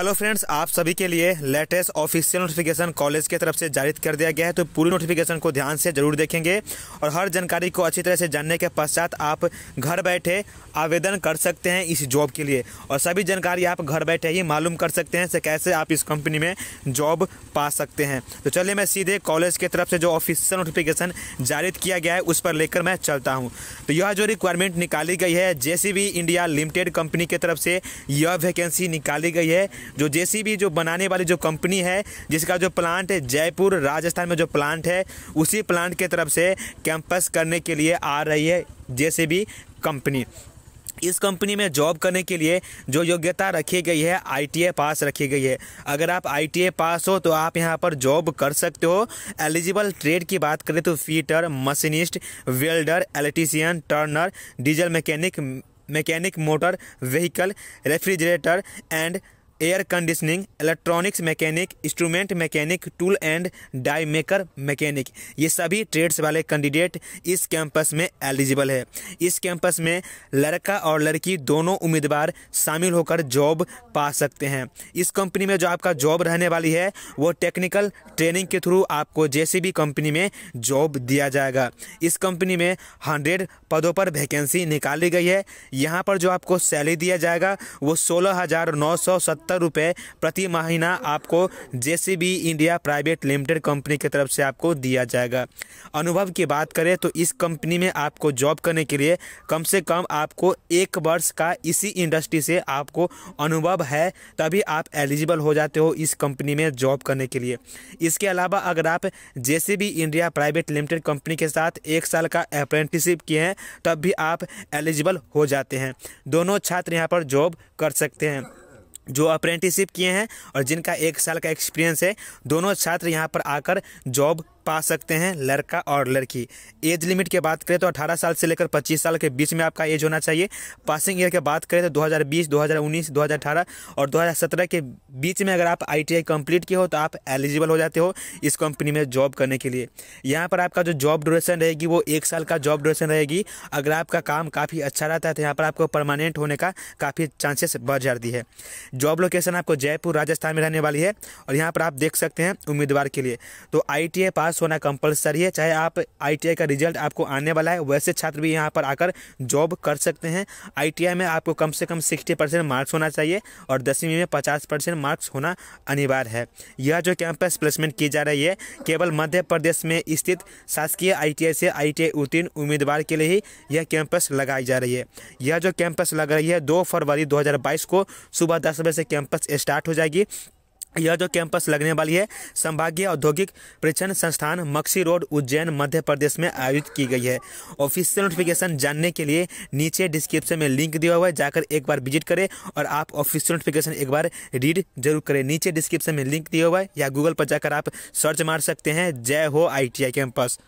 hello friends आप सभी के लिए लेटेस्ट ऑफिशियल नोटिफिकेशन कॉलेज की तरफ से जारी कर दिया गया है तो पूरी नोटिफिकेशन को ध्यान से जरूर देखेंगे और हर जानकारी को अच्छी तरह से जानने के पश्चात आप घर बैठे आवेदन कर सकते हैं इस जॉब के लिए और सभी जानकारी आप घर बैठे ही मालूम कर सकते हैं से कैसे आप इस कंपनी में जॉब पा सकते हैं तो चलिए मैं सीधे कॉलेज की तरफ से जो ऑफिशियल नोटिफिकेशन जारी किया गया है उस पर लेकर मैं चलता हूँ तो यह जो रिक्वायरमेंट निकाली गई है जे इंडिया लिमिटेड कंपनी की तरफ से यह वैकेंसी निकाली गई है जो जेसीबी जो बनाने वाली जो कंपनी है जिसका जो प्लांट है जयपुर राजस्थान में जो प्लांट है उसी प्लांट के तरफ से कैंपस करने के लिए आ रही है जेसीबी कंपनी इस कंपनी में जॉब करने के लिए जो योग्यता रखी गई है आईटीए पास रखी गई है अगर आप आईटीए पास हो तो आप यहाँ पर जॉब कर सकते हो एलिजिबल ट्रेड की बात करें तो fitter machinist welder electrician turner diesel mechanic mechanic motor vehicle refrigerator and air conditioning electronics mechanic instrument mechanic tool and die maker mechanic ये सभी ट्रेड्स वाले कैंडिडेट इस कैंपस में एलिजिबल है इस कैंपस में लड़का और लड़की दोनों उम्मीदवार शामिल होकर जॉब पा सकते हैं इस कंपनी में जो आपका जॉब रहने वाली है वो टेक्निकल ट्रेनिंग के थ्रू आपको जैसी भी कंपनी में जॉब दिया जाएगा इस कंपनी में हंड्रेड पदों पर वैकेंसी निकाली गई है यहाँ पर जो आपको सैलरी दिया जाएगा वो सोलह हज़ार नौ सौ सत्तर रुपये प्रति महीना आपको JCB India private limited company की तरफ से आपको दिया जाएगा अनुभव की बात करें तो इस कंपनी में आपको जॉब करने के लिए कम से कम आपको एक वर्ष का इसी इंडस्ट्री से आपको अनुभव है तभी आप एलिजिबल हो जाते हो इस कंपनी में जॉब करने के लिए इसके अलावा अगर आप JCB India private limited company के साथ एक साल का अप्रेंटिसिप किए हैं तब भी आप एलिजिबल हो जाते हैं दोनों छात्र यहाँ पर जॉब कर सकते हैं जो अप्रेंटिसिप किए हैं और जिनका एक साल का एक्सपीरियंस है दोनों छात्र यहाँ पर आकर जॉब पा सकते हैं लड़का और लड़की एज लिमिट की बात करें तो 18 साल से लेकर 25 साल के बीच में आपका एज होना चाहिए पासिंग ईयर की बात करें तो 2020, 2019, 2018 और 2017 के बीच में अगर आप आई टी कंप्लीट किए हो तो आप एलिजिबल हो जाते हो इस कंपनी में जॉब करने के लिए यहाँ पर आपका जो जॉब ड्यूरेशन रहेगी वो एक साल का जॉब ड्यूरेशन रहेगी अगर आपका काम काफ़ी अच्छा रहता है तो यहाँ पर आपको परमानेंट होने का काफ़ी चांसेस बढ़ जाती है जॉब लोकेशन आपको जयपुर राजस्थान में रहने वाली है और यहाँ पर आप देख सकते हैं उम्मीदवार के लिए तो आई पास होना कंपलसरी है चाहे आप आई का रिजल्ट आपको आने वाला है वैसे छात्र भी यहाँ पर आकर जॉब कर सकते हैं आई में आपको कम से कम सिक्सटी परसेंट मार्क्स होना चाहिए और दसवीं में पचास परसेंट मार्क्स होना अनिवार्य है यह जो कैंपस प्लेसमेंट की जा रही है केवल मध्य प्रदेश में स्थित शासकीय आई से आई उत्तीर्ण उम्मीदवार के लिए ही यह कैंपस लगाई जा रही है यह जो कैंपस लग रही है दो फरवरी दो को सुबह दस बजे से कैंपस स्टार्ट हो जाएगी यह जो कैंपस लगने वाली है संभागीय औद्योगिक प्रशिक्षण संस्थान मक्सी रोड उज्जैन मध्य प्रदेश में आयोजित की गई है ऑफिशियल नोटिफिकेशन जानने के लिए नीचे डिस्क्रिप्शन में लिंक दिया हुआ है जाकर एक बार विजिट करें और आप ऑफिशियल नोटिफिकेशन एक बार रीड जरूर करें नीचे डिस्क्रिप्शन में लिंक दिया हुआ है या गूगल पर जाकर आप सर्च मार सकते हैं जय हो आई कैंपस